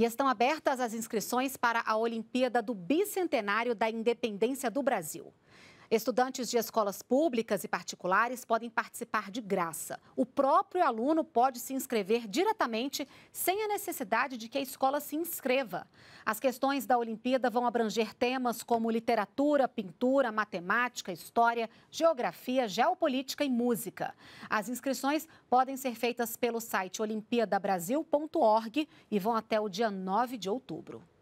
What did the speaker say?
E estão abertas as inscrições para a Olimpíada do Bicentenário da Independência do Brasil. Estudantes de escolas públicas e particulares podem participar de graça. O próprio aluno pode se inscrever diretamente, sem a necessidade de que a escola se inscreva. As questões da Olimpíada vão abranger temas como literatura, pintura, matemática, história, geografia, geopolítica e música. As inscrições podem ser feitas pelo site olimpiadabrasil.org e vão até o dia 9 de outubro.